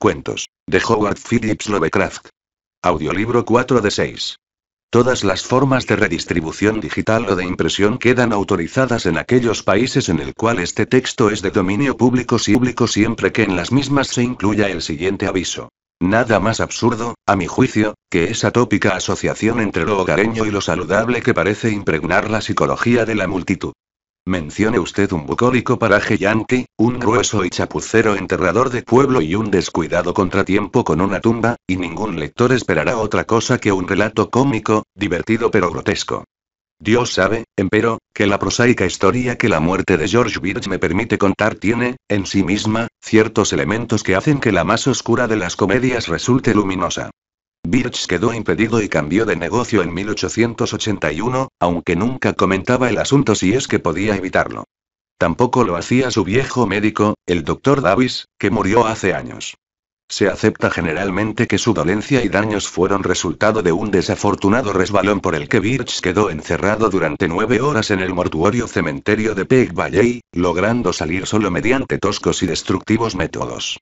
Cuentos. De Howard Phillips Lovecraft. Audiolibro 4 de 6. Todas las formas de redistribución digital o de impresión quedan autorizadas en aquellos países en el cual este texto es de dominio público público siempre que en las mismas se incluya el siguiente aviso. Nada más absurdo, a mi juicio, que esa tópica asociación entre lo hogareño y lo saludable que parece impregnar la psicología de la multitud. Mencione usted un bucólico paraje yankee, un grueso y chapucero enterrador de pueblo y un descuidado contratiempo con una tumba, y ningún lector esperará otra cosa que un relato cómico, divertido pero grotesco. Dios sabe, empero, que la prosaica historia que la muerte de George Birch me permite contar tiene, en sí misma, ciertos elementos que hacen que la más oscura de las comedias resulte luminosa. Birch quedó impedido y cambió de negocio en 1881, aunque nunca comentaba el asunto si es que podía evitarlo. Tampoco lo hacía su viejo médico, el doctor Davis, que murió hace años. Se acepta generalmente que su dolencia y daños fueron resultado de un desafortunado resbalón por el que Birch quedó encerrado durante nueve horas en el mortuorio cementerio de Peg Valley, logrando salir solo mediante toscos y destructivos métodos.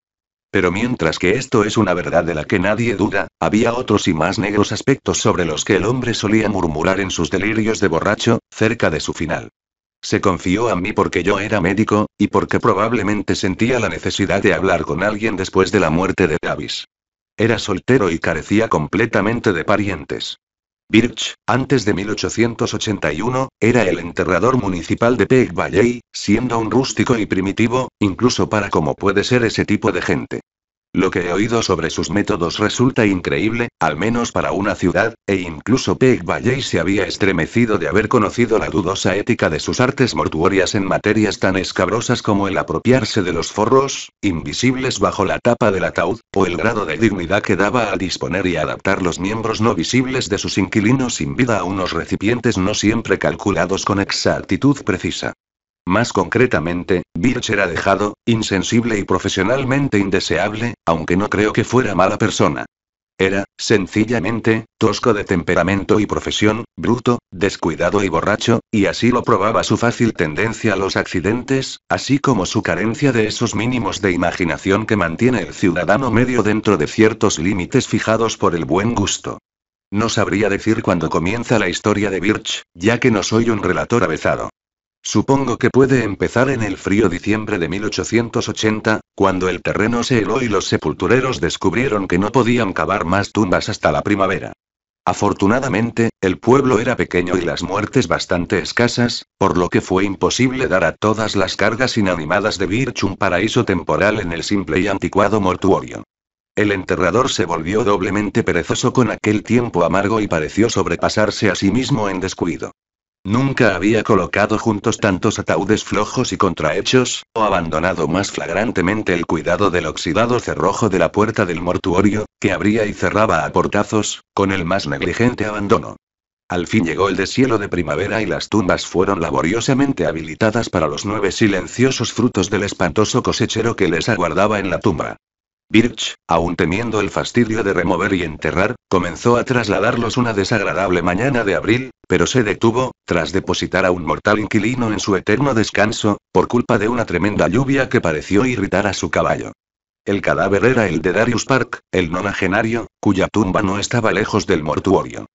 Pero mientras que esto es una verdad de la que nadie duda, había otros y más negros aspectos sobre los que el hombre solía murmurar en sus delirios de borracho, cerca de su final. Se confió a mí porque yo era médico, y porque probablemente sentía la necesidad de hablar con alguien después de la muerte de Davis. Era soltero y carecía completamente de parientes. Birch, antes de 1881, era el enterrador municipal de Peck Valley, siendo un rústico y primitivo, incluso para como puede ser ese tipo de gente. Lo que he oído sobre sus métodos resulta increíble, al menos para una ciudad, e incluso Peck Valley se había estremecido de haber conocido la dudosa ética de sus artes mortuorias en materias tan escabrosas como el apropiarse de los forros, invisibles bajo la tapa del ataúd, o el grado de dignidad que daba al disponer y adaptar los miembros no visibles de sus inquilinos sin vida a unos recipientes no siempre calculados con exactitud precisa. Más concretamente, Birch era dejado, insensible y profesionalmente indeseable, aunque no creo que fuera mala persona. Era, sencillamente, tosco de temperamento y profesión, bruto, descuidado y borracho, y así lo probaba su fácil tendencia a los accidentes, así como su carencia de esos mínimos de imaginación que mantiene el ciudadano medio dentro de ciertos límites fijados por el buen gusto. No sabría decir cuándo comienza la historia de Birch, ya que no soy un relator avezado. Supongo que puede empezar en el frío diciembre de 1880, cuando el terreno se heló y los sepultureros descubrieron que no podían cavar más tumbas hasta la primavera. Afortunadamente, el pueblo era pequeño y las muertes bastante escasas, por lo que fue imposible dar a todas las cargas inanimadas de Birch un paraíso temporal en el simple y anticuado mortuorio. El enterrador se volvió doblemente perezoso con aquel tiempo amargo y pareció sobrepasarse a sí mismo en descuido. Nunca había colocado juntos tantos ataúdes flojos y contrahechos, o abandonado más flagrantemente el cuidado del oxidado cerrojo de la puerta del mortuorio, que abría y cerraba a portazos, con el más negligente abandono. Al fin llegó el deshielo de primavera y las tumbas fueron laboriosamente habilitadas para los nueve silenciosos frutos del espantoso cosechero que les aguardaba en la tumba. Birch, aún temiendo el fastidio de remover y enterrar, comenzó a trasladarlos una desagradable mañana de abril, pero se detuvo, tras depositar a un mortal inquilino en su eterno descanso, por culpa de una tremenda lluvia que pareció irritar a su caballo. El cadáver era el de Darius Park, el nonagenario, cuya tumba no estaba lejos del mortuorio.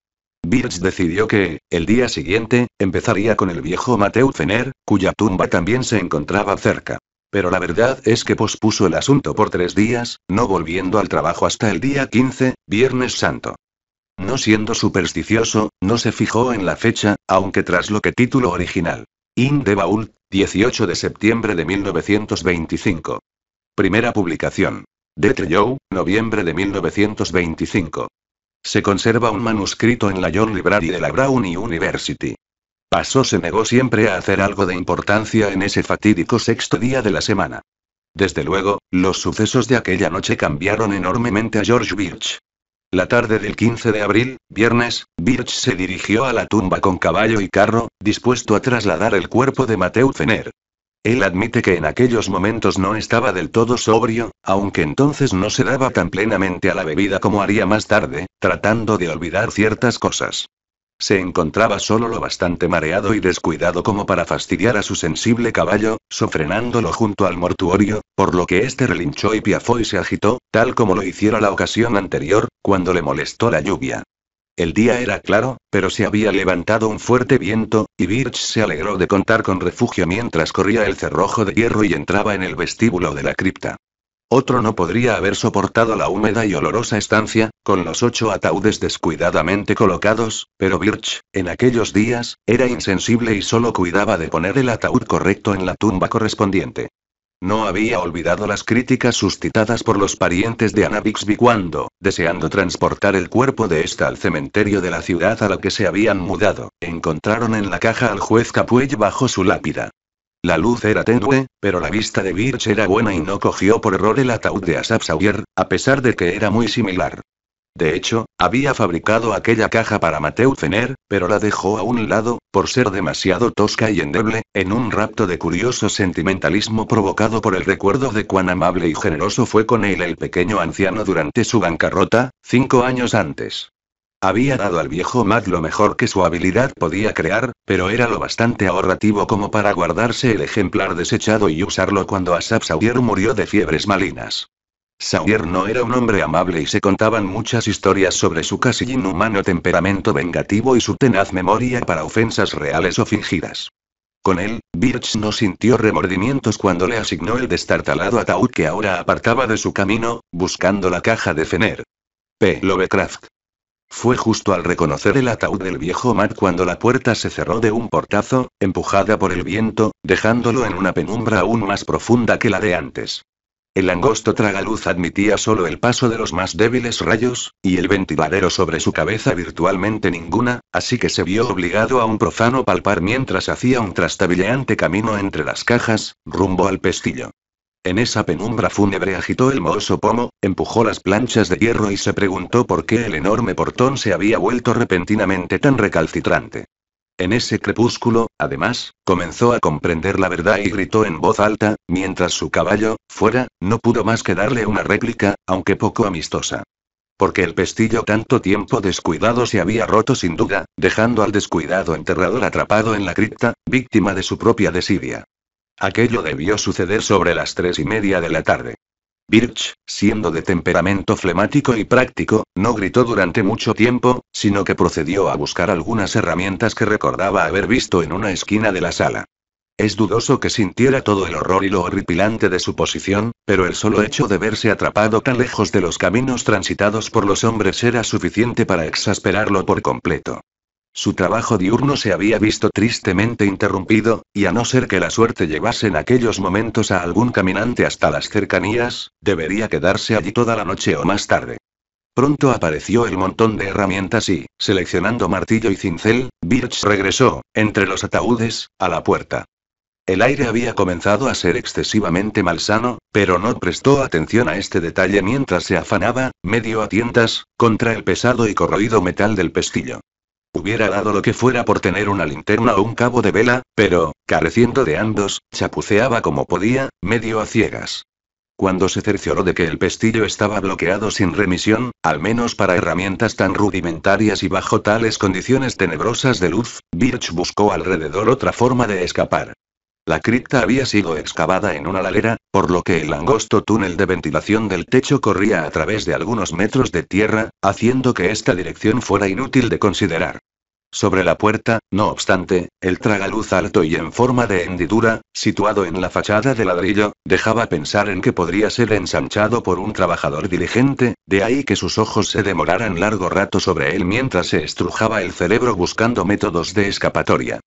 Birch decidió que, el día siguiente, empezaría con el viejo Mateu Fener, cuya tumba también se encontraba cerca. Pero la verdad es que pospuso el asunto por tres días, no volviendo al trabajo hasta el día 15, Viernes Santo. No siendo supersticioso, no se fijó en la fecha, aunque tras lo que título original. In de 18 de septiembre de 1925. Primera publicación. trejo noviembre de 1925. Se conserva un manuscrito en la York Library de la Brown University. Pasó se negó siempre a hacer algo de importancia en ese fatídico sexto día de la semana. Desde luego, los sucesos de aquella noche cambiaron enormemente a George Birch. La tarde del 15 de abril, viernes, Birch se dirigió a la tumba con caballo y carro, dispuesto a trasladar el cuerpo de Mateu Fener. Él admite que en aquellos momentos no estaba del todo sobrio, aunque entonces no se daba tan plenamente a la bebida como haría más tarde, tratando de olvidar ciertas cosas se encontraba solo lo bastante mareado y descuidado como para fastidiar a su sensible caballo, sofrenándolo junto al mortuorio, por lo que éste relinchó y piafó y se agitó, tal como lo hiciera la ocasión anterior, cuando le molestó la lluvia. El día era claro, pero se había levantado un fuerte viento, y Birch se alegró de contar con refugio mientras corría el cerrojo de hierro y entraba en el vestíbulo de la cripta. Otro no podría haber soportado la húmeda y olorosa estancia, con los ocho ataúdes descuidadamente colocados, pero Birch, en aquellos días, era insensible y solo cuidaba de poner el ataúd correcto en la tumba correspondiente. No había olvidado las críticas suscitadas por los parientes de Ana Bixby cuando, deseando transportar el cuerpo de esta al cementerio de la ciudad a la que se habían mudado, encontraron en la caja al juez Capuello bajo su lápida. La luz era tenue, pero la vista de Birch era buena y no cogió por error el ataúd de Asap Sawyer, a pesar de que era muy similar. De hecho, había fabricado aquella caja para Mateu Fener, pero la dejó a un lado, por ser demasiado tosca y endeble, en un rapto de curioso sentimentalismo provocado por el recuerdo de cuán amable y generoso fue con él el pequeño anciano durante su bancarrota, cinco años antes. Había dado al viejo Matt lo mejor que su habilidad podía crear, pero era lo bastante ahorrativo como para guardarse el ejemplar desechado y usarlo cuando Asap Sawyer murió de fiebres malinas. Sawyer no era un hombre amable y se contaban muchas historias sobre su casi inhumano temperamento vengativo y su tenaz memoria para ofensas reales o fingidas. Con él, Birch no sintió remordimientos cuando le asignó el destartalado ataúd que ahora apartaba de su camino, buscando la caja de Fener. P. Lovecraft. Fue justo al reconocer el ataúd del viejo Matt cuando la puerta se cerró de un portazo, empujada por el viento, dejándolo en una penumbra aún más profunda que la de antes. El angosto tragaluz admitía solo el paso de los más débiles rayos, y el ventiladero sobre su cabeza virtualmente ninguna, así que se vio obligado a un profano palpar mientras hacía un trastabilleante camino entre las cajas, rumbo al pestillo. En esa penumbra fúnebre agitó el mohoso pomo, empujó las planchas de hierro y se preguntó por qué el enorme portón se había vuelto repentinamente tan recalcitrante. En ese crepúsculo, además, comenzó a comprender la verdad y gritó en voz alta, mientras su caballo, fuera, no pudo más que darle una réplica, aunque poco amistosa. Porque el pestillo tanto tiempo descuidado se había roto sin duda, dejando al descuidado enterrador atrapado en la cripta, víctima de su propia desidia. Aquello debió suceder sobre las tres y media de la tarde. Birch, siendo de temperamento flemático y práctico, no gritó durante mucho tiempo, sino que procedió a buscar algunas herramientas que recordaba haber visto en una esquina de la sala. Es dudoso que sintiera todo el horror y lo horripilante de su posición, pero el solo hecho de verse atrapado tan lejos de los caminos transitados por los hombres era suficiente para exasperarlo por completo. Su trabajo diurno se había visto tristemente interrumpido, y a no ser que la suerte llevase en aquellos momentos a algún caminante hasta las cercanías, debería quedarse allí toda la noche o más tarde. Pronto apareció el montón de herramientas y, seleccionando martillo y cincel, Birch regresó, entre los ataúdes, a la puerta. El aire había comenzado a ser excesivamente malsano, pero no prestó atención a este detalle mientras se afanaba, medio a tientas, contra el pesado y corroído metal del pestillo. Hubiera dado lo que fuera por tener una linterna o un cabo de vela, pero, careciendo de ambos, chapuceaba como podía, medio a ciegas. Cuando se cercioró de que el pestillo estaba bloqueado sin remisión, al menos para herramientas tan rudimentarias y bajo tales condiciones tenebrosas de luz, Birch buscó alrededor otra forma de escapar. La cripta había sido excavada en una ladera, por lo que el angosto túnel de ventilación del techo corría a través de algunos metros de tierra, haciendo que esta dirección fuera inútil de considerar. Sobre la puerta, no obstante, el tragaluz alto y en forma de hendidura, situado en la fachada de ladrillo, dejaba pensar en que podría ser ensanchado por un trabajador diligente, de ahí que sus ojos se demoraran largo rato sobre él mientras se estrujaba el cerebro buscando métodos de escapatoria.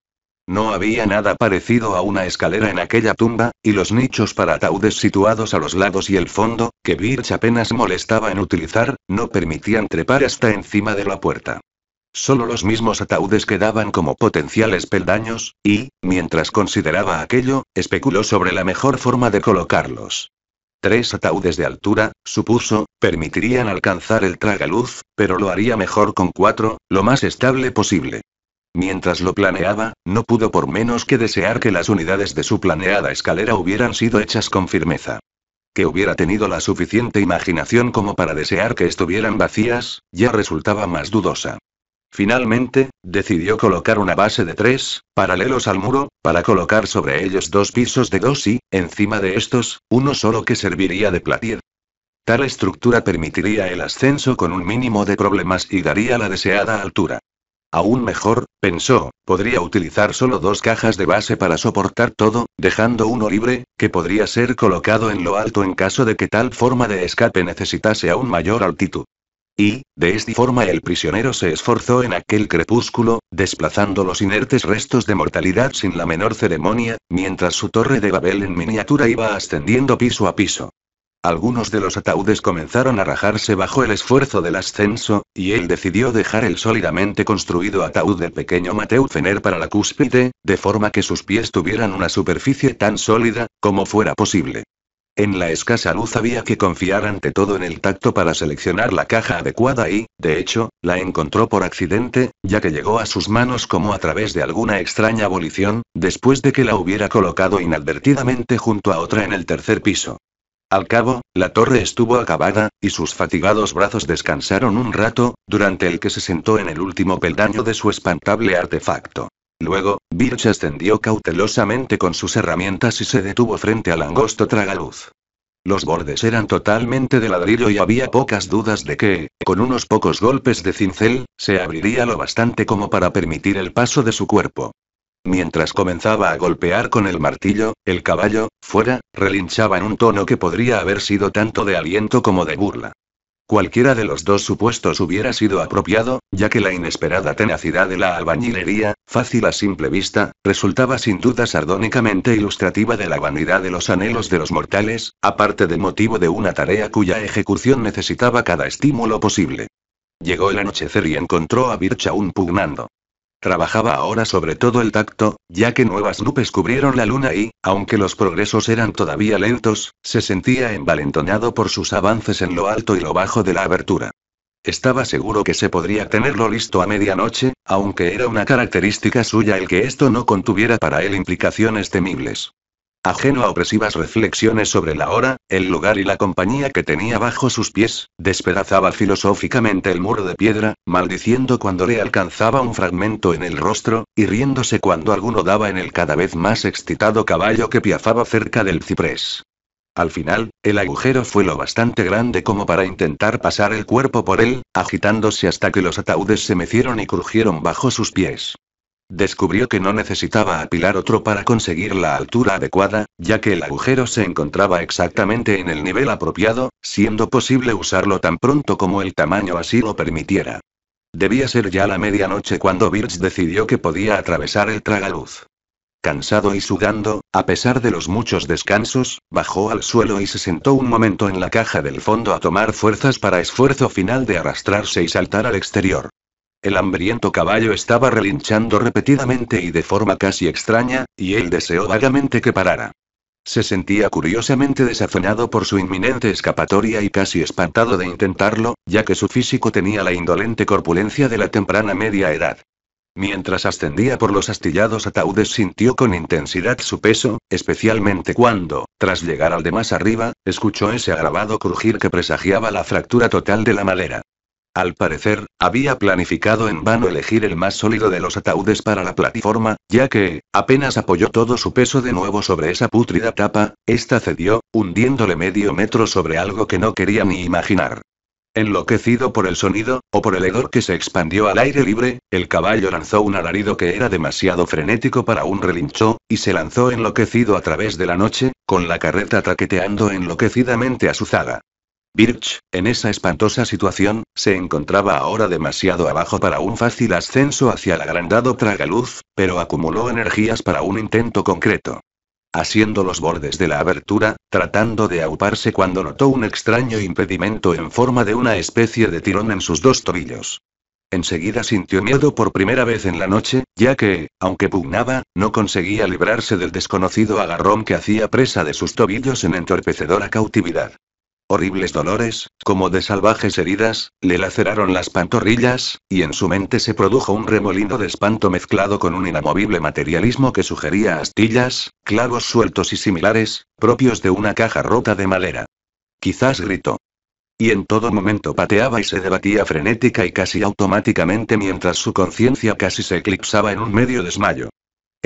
No había nada parecido a una escalera en aquella tumba, y los nichos para ataúdes situados a los lados y el fondo, que Birch apenas molestaba en utilizar, no permitían trepar hasta encima de la puerta. Solo los mismos ataúdes quedaban como potenciales peldaños, y, mientras consideraba aquello, especuló sobre la mejor forma de colocarlos. Tres ataúdes de altura, supuso, permitirían alcanzar el tragaluz, pero lo haría mejor con cuatro, lo más estable posible. Mientras lo planeaba, no pudo por menos que desear que las unidades de su planeada escalera hubieran sido hechas con firmeza que hubiera tenido la suficiente imaginación como para desear que estuvieran vacías, ya resultaba más dudosa. Finalmente, decidió colocar una base de tres, paralelos al muro, para colocar sobre ellos dos pisos de dos y, encima de estos, uno solo que serviría de platier. Tal estructura permitiría el ascenso con un mínimo de problemas y daría la deseada altura. Aún mejor, pensó, podría utilizar solo dos cajas de base para soportar todo, dejando uno libre, que podría ser colocado en lo alto en caso de que tal forma de escape necesitase aún mayor altitud. Y, de esta forma el prisionero se esforzó en aquel crepúsculo, desplazando los inertes restos de mortalidad sin la menor ceremonia, mientras su torre de Babel en miniatura iba ascendiendo piso a piso. Algunos de los ataúdes comenzaron a rajarse bajo el esfuerzo del ascenso, y él decidió dejar el sólidamente construido ataúd del pequeño Mateu Fener para la cúspide, de forma que sus pies tuvieran una superficie tan sólida, como fuera posible. En la escasa luz había que confiar ante todo en el tacto para seleccionar la caja adecuada y, de hecho, la encontró por accidente, ya que llegó a sus manos como a través de alguna extraña abolición, después de que la hubiera colocado inadvertidamente junto a otra en el tercer piso. Al cabo, la torre estuvo acabada, y sus fatigados brazos descansaron un rato, durante el que se sentó en el último peldaño de su espantable artefacto. Luego, Birch ascendió cautelosamente con sus herramientas y se detuvo frente al angosto tragaluz. Los bordes eran totalmente de ladrillo y había pocas dudas de que, con unos pocos golpes de cincel, se abriría lo bastante como para permitir el paso de su cuerpo. Mientras comenzaba a golpear con el martillo, el caballo, fuera, relinchaba en un tono que podría haber sido tanto de aliento como de burla. Cualquiera de los dos supuestos hubiera sido apropiado, ya que la inesperada tenacidad de la albañilería, fácil a simple vista, resultaba sin duda sardónicamente ilustrativa de la vanidad de los anhelos de los mortales, aparte del motivo de una tarea cuya ejecución necesitaba cada estímulo posible. Llegó el anochecer y encontró a Birch aún pugnando. Trabajaba ahora sobre todo el tacto, ya que nuevas nubes cubrieron la luna y, aunque los progresos eran todavía lentos, se sentía envalentonado por sus avances en lo alto y lo bajo de la abertura. Estaba seguro que se podría tenerlo listo a medianoche, aunque era una característica suya el que esto no contuviera para él implicaciones temibles. Ajeno a opresivas reflexiones sobre la hora, el lugar y la compañía que tenía bajo sus pies, despedazaba filosóficamente el muro de piedra, maldiciendo cuando le alcanzaba un fragmento en el rostro, y riéndose cuando alguno daba en el cada vez más excitado caballo que piafaba cerca del ciprés. Al final, el agujero fue lo bastante grande como para intentar pasar el cuerpo por él, agitándose hasta que los ataúdes se mecieron y crujieron bajo sus pies. Descubrió que no necesitaba apilar otro para conseguir la altura adecuada, ya que el agujero se encontraba exactamente en el nivel apropiado, siendo posible usarlo tan pronto como el tamaño así lo permitiera. Debía ser ya la medianoche cuando Birch decidió que podía atravesar el tragaluz. Cansado y sudando, a pesar de los muchos descansos, bajó al suelo y se sentó un momento en la caja del fondo a tomar fuerzas para esfuerzo final de arrastrarse y saltar al exterior. El hambriento caballo estaba relinchando repetidamente y de forma casi extraña, y él deseó vagamente que parara. Se sentía curiosamente desazonado por su inminente escapatoria y casi espantado de intentarlo, ya que su físico tenía la indolente corpulencia de la temprana media edad. Mientras ascendía por los astillados ataúdes sintió con intensidad su peso, especialmente cuando, tras llegar al de más arriba, escuchó ese agravado crujir que presagiaba la fractura total de la madera. Al parecer, había planificado en vano elegir el más sólido de los ataúdes para la plataforma, ya que, apenas apoyó todo su peso de nuevo sobre esa pútrida tapa, ésta cedió, hundiéndole medio metro sobre algo que no quería ni imaginar. Enloquecido por el sonido, o por el hedor que se expandió al aire libre, el caballo lanzó un alarido que era demasiado frenético para un relincho, y se lanzó enloquecido a través de la noche, con la carreta traqueteando enloquecidamente a su zaga. Birch, en esa espantosa situación, se encontraba ahora demasiado abajo para un fácil ascenso hacia el agrandado tragaluz, pero acumuló energías para un intento concreto. Haciendo los bordes de la abertura, tratando de auparse cuando notó un extraño impedimento en forma de una especie de tirón en sus dos tobillos. Enseguida sintió miedo por primera vez en la noche, ya que, aunque pugnaba, no conseguía librarse del desconocido agarrón que hacía presa de sus tobillos en entorpecedora cautividad. Horribles dolores, como de salvajes heridas, le laceraron las pantorrillas, y en su mente se produjo un remolino de espanto mezclado con un inamovible materialismo que sugería astillas, clavos sueltos y similares, propios de una caja rota de madera. Quizás gritó. Y en todo momento pateaba y se debatía frenética y casi automáticamente mientras su conciencia casi se eclipsaba en un medio desmayo.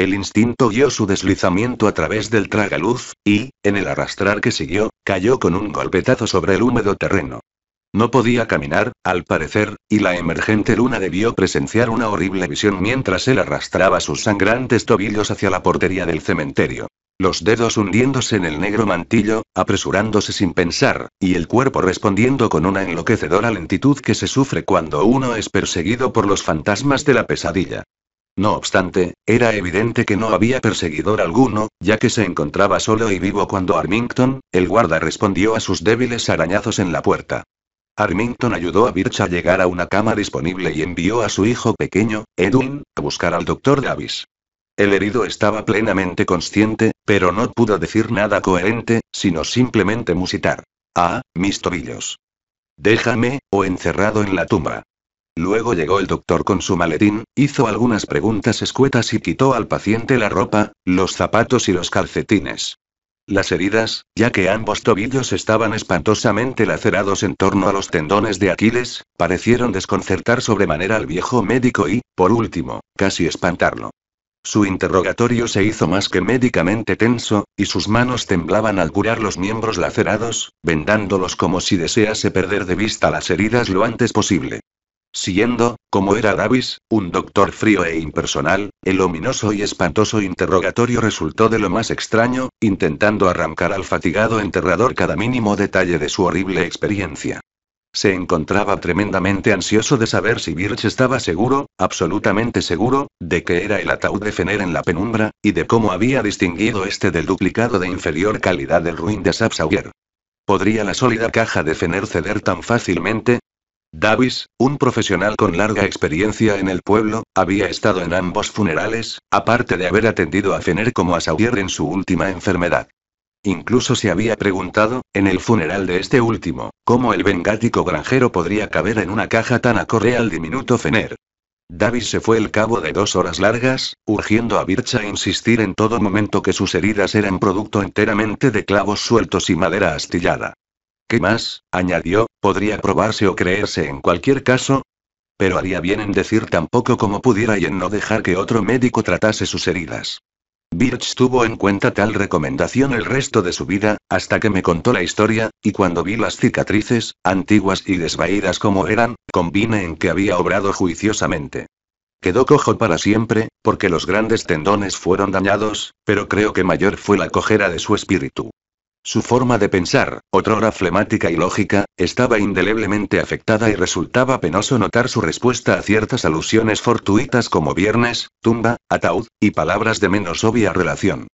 El instinto guió su deslizamiento a través del tragaluz, y, en el arrastrar que siguió, cayó con un golpetazo sobre el húmedo terreno. No podía caminar, al parecer, y la emergente luna debió presenciar una horrible visión mientras él arrastraba sus sangrantes tobillos hacia la portería del cementerio. Los dedos hundiéndose en el negro mantillo, apresurándose sin pensar, y el cuerpo respondiendo con una enloquecedora lentitud que se sufre cuando uno es perseguido por los fantasmas de la pesadilla. No obstante, era evidente que no había perseguidor alguno, ya que se encontraba solo y vivo cuando Armington, el guarda, respondió a sus débiles arañazos en la puerta. Armington ayudó a Birch a llegar a una cama disponible y envió a su hijo pequeño, Edwin, a buscar al doctor Davis. El herido estaba plenamente consciente, pero no pudo decir nada coherente, sino simplemente musitar. Ah, mis tobillos. Déjame, o oh encerrado en la tumba. Luego llegó el doctor con su maletín, hizo algunas preguntas escuetas y quitó al paciente la ropa, los zapatos y los calcetines. Las heridas, ya que ambos tobillos estaban espantosamente lacerados en torno a los tendones de Aquiles, parecieron desconcertar sobremanera al viejo médico y, por último, casi espantarlo. Su interrogatorio se hizo más que médicamente tenso, y sus manos temblaban al curar los miembros lacerados, vendándolos como si desease perder de vista las heridas lo antes posible. Siguiendo, como era Davis, un doctor frío e impersonal, el ominoso y espantoso interrogatorio resultó de lo más extraño, intentando arrancar al fatigado enterrador cada mínimo detalle de su horrible experiencia. Se encontraba tremendamente ansioso de saber si Birch estaba seguro, absolutamente seguro, de que era el ataúd de Fener en la penumbra, y de cómo había distinguido este del duplicado de inferior calidad del ruin de Sapsauer. ¿Podría la sólida caja de Fener ceder tan fácilmente? Davis, un profesional con larga experiencia en el pueblo, había estado en ambos funerales, aparte de haber atendido a Fener como a Sawyer en su última enfermedad. Incluso se había preguntado, en el funeral de este último, cómo el bengático granjero podría caber en una caja tan acorreal al diminuto Fener. Davis se fue al cabo de dos horas largas, urgiendo a Bircha a insistir en todo momento que sus heridas eran producto enteramente de clavos sueltos y madera astillada. ¿Qué más? añadió, podría probarse o creerse en cualquier caso. Pero haría bien en decir tan poco como pudiera y en no dejar que otro médico tratase sus heridas. Birch tuvo en cuenta tal recomendación el resto de su vida, hasta que me contó la historia, y cuando vi las cicatrices, antiguas y desvaídas como eran, convine en que había obrado juiciosamente. Quedó cojo para siempre, porque los grandes tendones fueron dañados, pero creo que mayor fue la cojera de su espíritu. Su forma de pensar, otrora flemática y lógica, estaba indeleblemente afectada y resultaba penoso notar su respuesta a ciertas alusiones fortuitas como viernes, tumba, ataúd, y palabras de menos obvia relación.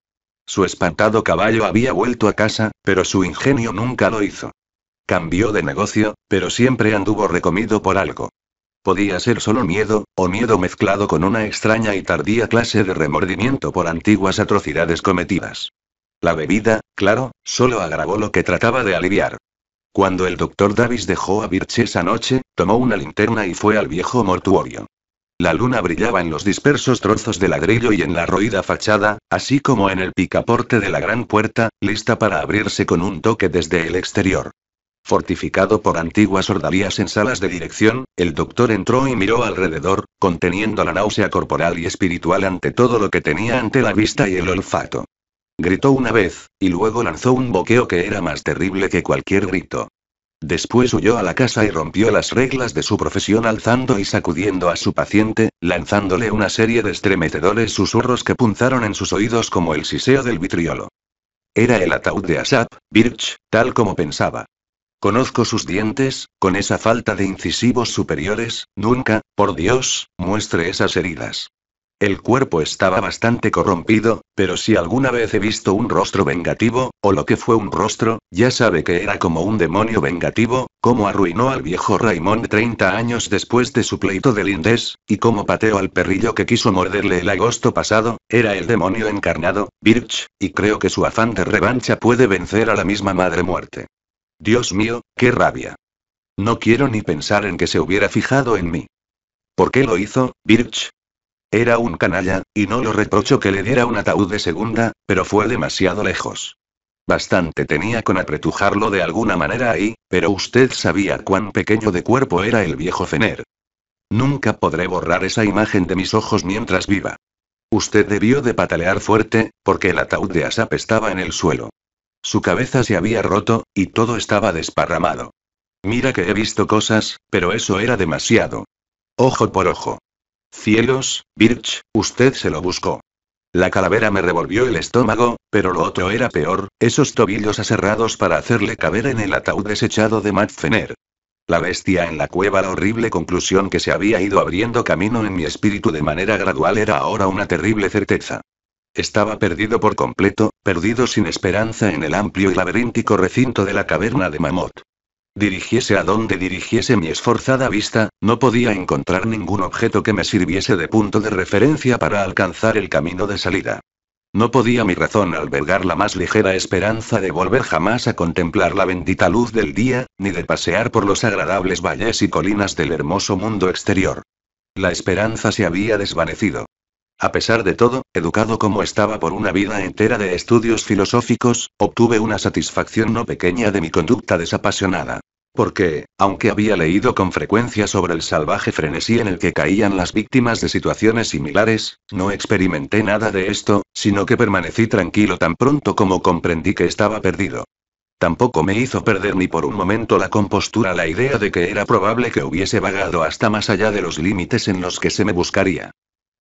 Su espantado caballo había vuelto a casa, pero su ingenio nunca lo hizo. Cambió de negocio, pero siempre anduvo recomido por algo. Podía ser solo miedo, o miedo mezclado con una extraña y tardía clase de remordimiento por antiguas atrocidades cometidas. La bebida, claro, solo agravó lo que trataba de aliviar. Cuando el doctor Davis dejó a Birch esa noche, tomó una linterna y fue al viejo mortuorio. La luna brillaba en los dispersos trozos de ladrillo y en la roída fachada, así como en el picaporte de la gran puerta, lista para abrirse con un toque desde el exterior. Fortificado por antiguas ordalías en salas de dirección, el doctor entró y miró alrededor, conteniendo la náusea corporal y espiritual ante todo lo que tenía ante la vista y el olfato. Gritó una vez, y luego lanzó un boqueo que era más terrible que cualquier grito. Después huyó a la casa y rompió las reglas de su profesión alzando y sacudiendo a su paciente, lanzándole una serie de estremecedores susurros que punzaron en sus oídos como el siseo del vitriolo. Era el ataúd de Asap, Birch, tal como pensaba. Conozco sus dientes, con esa falta de incisivos superiores, nunca, por Dios, muestre esas heridas. El cuerpo estaba bastante corrompido, pero si alguna vez he visto un rostro vengativo, o lo que fue un rostro, ya sabe que era como un demonio vengativo, como arruinó al viejo Raymond 30 años después de su pleito del Indés, y como pateó al perrillo que quiso morderle el agosto pasado, era el demonio encarnado, Birch, y creo que su afán de revancha puede vencer a la misma madre muerte. Dios mío, qué rabia. No quiero ni pensar en que se hubiera fijado en mí. ¿Por qué lo hizo, Birch? Era un canalla, y no lo reprocho que le diera un ataúd de segunda, pero fue demasiado lejos. Bastante tenía con apretujarlo de alguna manera ahí, pero usted sabía cuán pequeño de cuerpo era el viejo Fener. Nunca podré borrar esa imagen de mis ojos mientras viva. Usted debió de patalear fuerte, porque el ataúd de Asap estaba en el suelo. Su cabeza se había roto, y todo estaba desparramado. Mira que he visto cosas, pero eso era demasiado. Ojo por ojo. Cielos, Birch, usted se lo buscó. La calavera me revolvió el estómago, pero lo otro era peor, esos tobillos aserrados para hacerle caber en el ataúd desechado de Matt La bestia en la cueva, la horrible conclusión que se había ido abriendo camino en mi espíritu de manera gradual era ahora una terrible certeza. Estaba perdido por completo, perdido sin esperanza en el amplio y laberíntico recinto de la caverna de Mamot. Dirigiese a donde dirigiese mi esforzada vista, no podía encontrar ningún objeto que me sirviese de punto de referencia para alcanzar el camino de salida. No podía mi razón albergar la más ligera esperanza de volver jamás a contemplar la bendita luz del día, ni de pasear por los agradables valles y colinas del hermoso mundo exterior. La esperanza se había desvanecido. A pesar de todo, educado como estaba por una vida entera de estudios filosóficos, obtuve una satisfacción no pequeña de mi conducta desapasionada. Porque, aunque había leído con frecuencia sobre el salvaje frenesí en el que caían las víctimas de situaciones similares, no experimenté nada de esto, sino que permanecí tranquilo tan pronto como comprendí que estaba perdido. Tampoco me hizo perder ni por un momento la compostura la idea de que era probable que hubiese vagado hasta más allá de los límites en los que se me buscaría.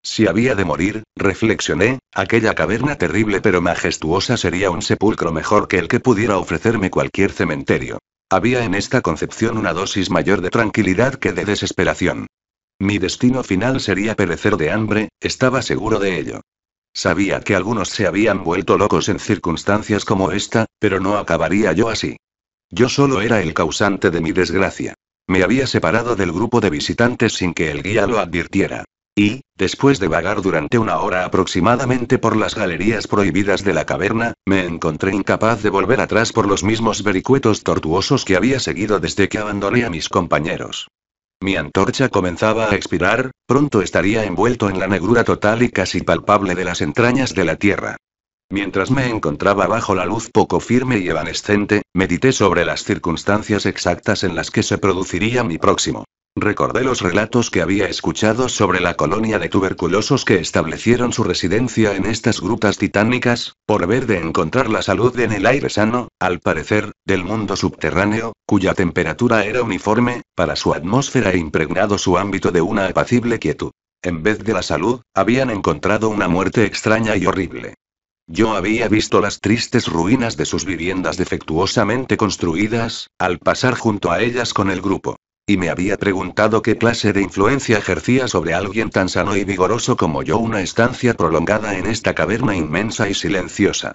Si había de morir, reflexioné, aquella caverna terrible pero majestuosa sería un sepulcro mejor que el que pudiera ofrecerme cualquier cementerio. Había en esta concepción una dosis mayor de tranquilidad que de desesperación. Mi destino final sería perecer de hambre, estaba seguro de ello. Sabía que algunos se habían vuelto locos en circunstancias como esta, pero no acabaría yo así. Yo solo era el causante de mi desgracia. Me había separado del grupo de visitantes sin que el guía lo advirtiera. Y, después de vagar durante una hora aproximadamente por las galerías prohibidas de la caverna, me encontré incapaz de volver atrás por los mismos vericuetos tortuosos que había seguido desde que abandoné a mis compañeros. Mi antorcha comenzaba a expirar, pronto estaría envuelto en la negrura total y casi palpable de las entrañas de la tierra. Mientras me encontraba bajo la luz poco firme y evanescente, medité sobre las circunstancias exactas en las que se produciría mi próximo Recordé los relatos que había escuchado sobre la colonia de tuberculosos que establecieron su residencia en estas grutas titánicas, por ver de encontrar la salud en el aire sano, al parecer, del mundo subterráneo, cuya temperatura era uniforme, para su atmósfera e impregnado su ámbito de una apacible quietud. En vez de la salud, habían encontrado una muerte extraña y horrible. Yo había visto las tristes ruinas de sus viviendas defectuosamente construidas, al pasar junto a ellas con el grupo. Y me había preguntado qué clase de influencia ejercía sobre alguien tan sano y vigoroso como yo una estancia prolongada en esta caverna inmensa y silenciosa.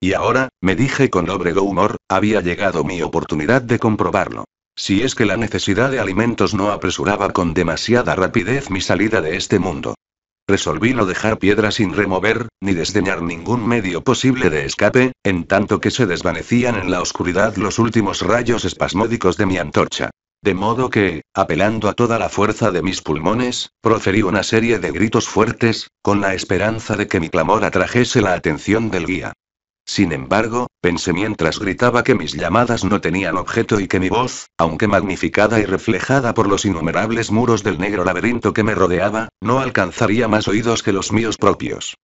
Y ahora, me dije con lóbrego humor, había llegado mi oportunidad de comprobarlo. Si es que la necesidad de alimentos no apresuraba con demasiada rapidez mi salida de este mundo. Resolví no dejar piedra sin remover, ni desdeñar ningún medio posible de escape, en tanto que se desvanecían en la oscuridad los últimos rayos espasmódicos de mi antorcha. De modo que, apelando a toda la fuerza de mis pulmones, proferí una serie de gritos fuertes, con la esperanza de que mi clamor atrajese la atención del guía. Sin embargo, pensé mientras gritaba que mis llamadas no tenían objeto y que mi voz, aunque magnificada y reflejada por los innumerables muros del negro laberinto que me rodeaba, no alcanzaría más oídos que los míos propios.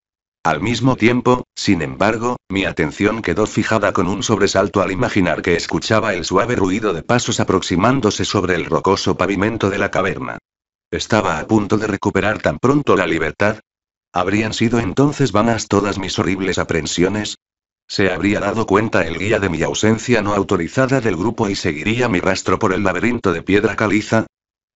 Al mismo tiempo, sin embargo, mi atención quedó fijada con un sobresalto al imaginar que escuchaba el suave ruido de pasos aproximándose sobre el rocoso pavimento de la caverna. Estaba a punto de recuperar tan pronto la libertad. ¿Habrían sido entonces vanas todas mis horribles aprensiones? ¿Se habría dado cuenta el guía de mi ausencia no autorizada del grupo y seguiría mi rastro por el laberinto de piedra caliza?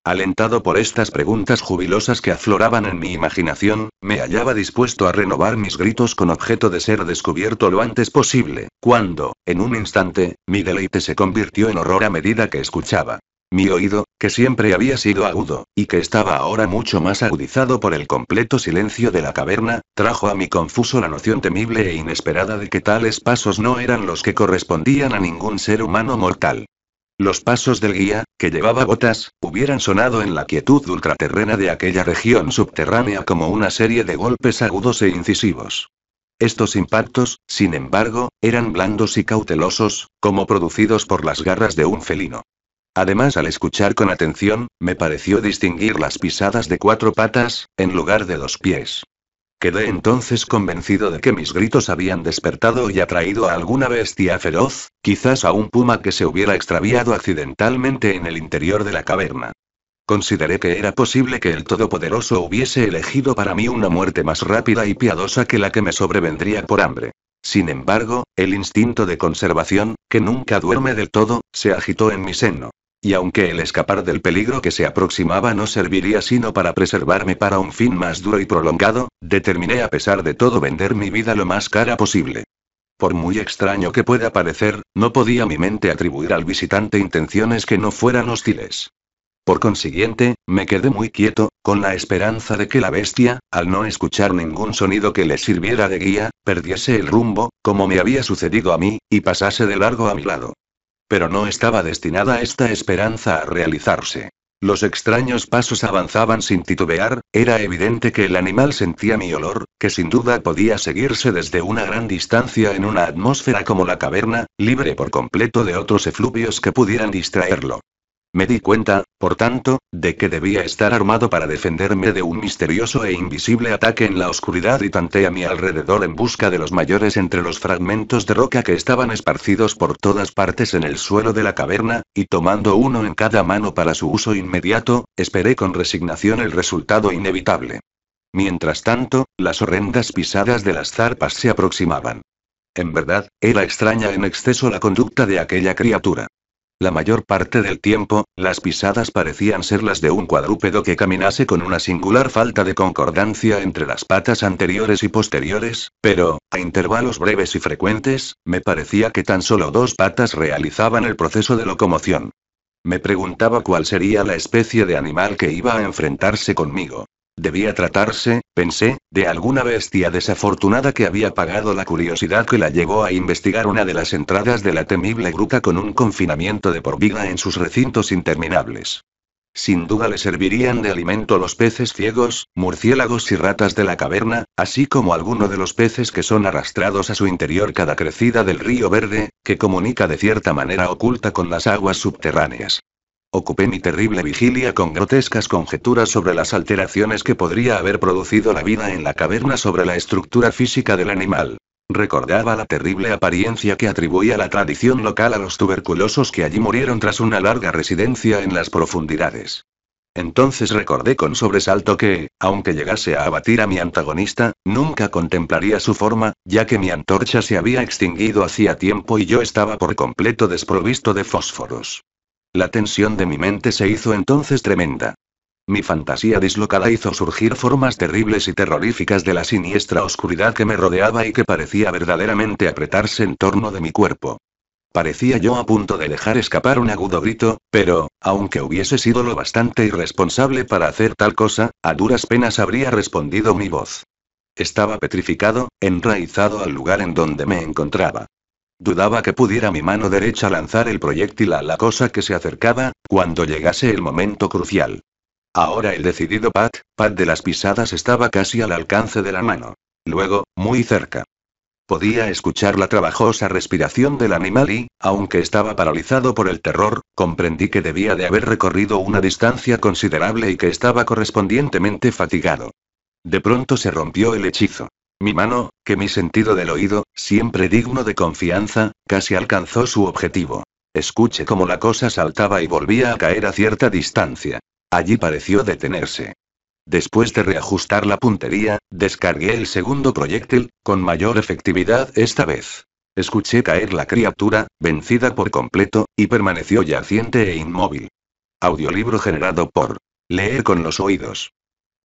Alentado por estas preguntas jubilosas que afloraban en mi imaginación, me hallaba dispuesto a renovar mis gritos con objeto de ser descubierto lo antes posible, cuando, en un instante, mi deleite se convirtió en horror a medida que escuchaba. Mi oído, que siempre había sido agudo, y que estaba ahora mucho más agudizado por el completo silencio de la caverna, trajo a mi confuso la noción temible e inesperada de que tales pasos no eran los que correspondían a ningún ser humano mortal. Los pasos del guía, que llevaba botas, hubieran sonado en la quietud ultraterrena de aquella región subterránea como una serie de golpes agudos e incisivos. Estos impactos, sin embargo, eran blandos y cautelosos, como producidos por las garras de un felino. Además, al escuchar con atención, me pareció distinguir las pisadas de cuatro patas, en lugar de dos pies. Quedé entonces convencido de que mis gritos habían despertado y atraído a alguna bestia feroz, quizás a un puma que se hubiera extraviado accidentalmente en el interior de la caverna. Consideré que era posible que el Todopoderoso hubiese elegido para mí una muerte más rápida y piadosa que la que me sobrevendría por hambre. Sin embargo, el instinto de conservación, que nunca duerme del todo, se agitó en mi seno. Y aunque el escapar del peligro que se aproximaba no serviría sino para preservarme para un fin más duro y prolongado, determiné a pesar de todo vender mi vida lo más cara posible. Por muy extraño que pueda parecer, no podía mi mente atribuir al visitante intenciones que no fueran hostiles. Por consiguiente, me quedé muy quieto, con la esperanza de que la bestia, al no escuchar ningún sonido que le sirviera de guía, perdiese el rumbo, como me había sucedido a mí, y pasase de largo a mi lado. Pero no estaba destinada esta esperanza a realizarse. Los extraños pasos avanzaban sin titubear, era evidente que el animal sentía mi olor, que sin duda podía seguirse desde una gran distancia en una atmósfera como la caverna, libre por completo de otros efluvios que pudieran distraerlo. Me di cuenta, por tanto, de que debía estar armado para defenderme de un misterioso e invisible ataque en la oscuridad y tanteé a mi alrededor en busca de los mayores entre los fragmentos de roca que estaban esparcidos por todas partes en el suelo de la caverna, y tomando uno en cada mano para su uso inmediato, esperé con resignación el resultado inevitable. Mientras tanto, las horrendas pisadas de las zarpas se aproximaban. En verdad, era extraña en exceso la conducta de aquella criatura. La mayor parte del tiempo, las pisadas parecían ser las de un cuadrúpedo que caminase con una singular falta de concordancia entre las patas anteriores y posteriores, pero, a intervalos breves y frecuentes, me parecía que tan solo dos patas realizaban el proceso de locomoción. Me preguntaba cuál sería la especie de animal que iba a enfrentarse conmigo. Debía tratarse, pensé, de alguna bestia desafortunada que había pagado la curiosidad que la llevó a investigar una de las entradas de la temible gruta con un confinamiento de por vida en sus recintos interminables. Sin duda le servirían de alimento los peces ciegos, murciélagos y ratas de la caverna, así como alguno de los peces que son arrastrados a su interior cada crecida del río verde, que comunica de cierta manera oculta con las aguas subterráneas. Ocupé mi terrible vigilia con grotescas conjeturas sobre las alteraciones que podría haber producido la vida en la caverna sobre la estructura física del animal. Recordaba la terrible apariencia que atribuía la tradición local a los tuberculosos que allí murieron tras una larga residencia en las profundidades. Entonces recordé con sobresalto que, aunque llegase a abatir a mi antagonista, nunca contemplaría su forma, ya que mi antorcha se había extinguido hacía tiempo y yo estaba por completo desprovisto de fósforos. La tensión de mi mente se hizo entonces tremenda. Mi fantasía dislocada hizo surgir formas terribles y terroríficas de la siniestra oscuridad que me rodeaba y que parecía verdaderamente apretarse en torno de mi cuerpo. Parecía yo a punto de dejar escapar un agudo grito, pero, aunque hubiese sido lo bastante irresponsable para hacer tal cosa, a duras penas habría respondido mi voz. Estaba petrificado, enraizado al lugar en donde me encontraba. Dudaba que pudiera mi mano derecha lanzar el proyectil a la cosa que se acercaba, cuando llegase el momento crucial. Ahora el decidido Pat, Pat de las pisadas estaba casi al alcance de la mano. Luego, muy cerca. Podía escuchar la trabajosa respiración del animal y, aunque estaba paralizado por el terror, comprendí que debía de haber recorrido una distancia considerable y que estaba correspondientemente fatigado. De pronto se rompió el hechizo. Mi mano, que mi sentido del oído, siempre digno de confianza, casi alcanzó su objetivo. Escuché cómo la cosa saltaba y volvía a caer a cierta distancia. Allí pareció detenerse. Después de reajustar la puntería, descargué el segundo proyectil, con mayor efectividad esta vez. Escuché caer la criatura, vencida por completo, y permaneció yaciente e inmóvil. Audiolibro generado por Leer con los oídos.